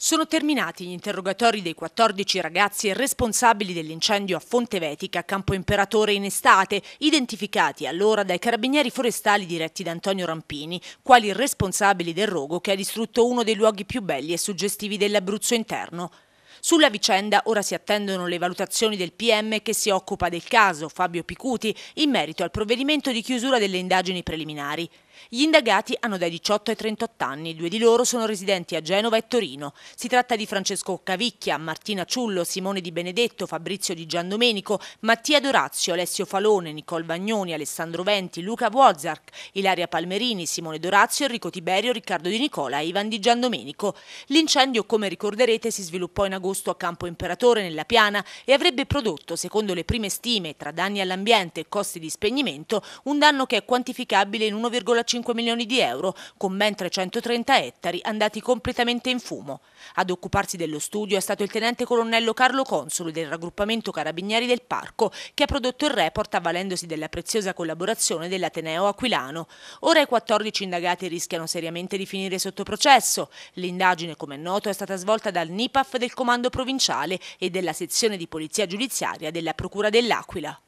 Sono terminati gli interrogatori dei 14 ragazzi responsabili dell'incendio a Fonte Vetica, Campo Imperatore in estate, identificati allora dai carabinieri forestali diretti da Antonio Rampini, quali responsabili del rogo che ha distrutto uno dei luoghi più belli e suggestivi dell'Abruzzo interno. Sulla vicenda ora si attendono le valutazioni del PM che si occupa del caso, Fabio Picuti, in merito al provvedimento di chiusura delle indagini preliminari. Gli indagati hanno dai 18 ai 38 anni, due di loro sono residenti a Genova e Torino. Si tratta di Francesco Cavicchia, Martina Ciullo, Simone Di Benedetto, Fabrizio Di Giandomenico, Mattia Dorazio, Alessio Falone, Nicole Bagnoni, Alessandro Venti, Luca Wozark, Ilaria Palmerini, Simone Dorazio, Enrico Tiberio, Riccardo Di Nicola e Ivan Di Giandomenico. L'incendio, come ricorderete, si sviluppò in agosto a Campo Imperatore, nella Piana, e avrebbe prodotto, secondo le prime stime, tra danni all'ambiente e costi di spegnimento, un danno che è quantificabile in 1,5 1,5 milioni di euro, con ben 330 ettari andati completamente in fumo. Ad occuparsi dello studio è stato il tenente colonnello Carlo Consoli del raggruppamento Carabinieri del Parco, che ha prodotto il report avvalendosi della preziosa collaborazione dell'Ateneo Aquilano. Ora i 14 indagati rischiano seriamente di finire sotto processo. L'indagine, come è noto, è stata svolta dal NIPAF del Comando Provinciale e della sezione di Polizia Giudiziaria della Procura dell'Aquila.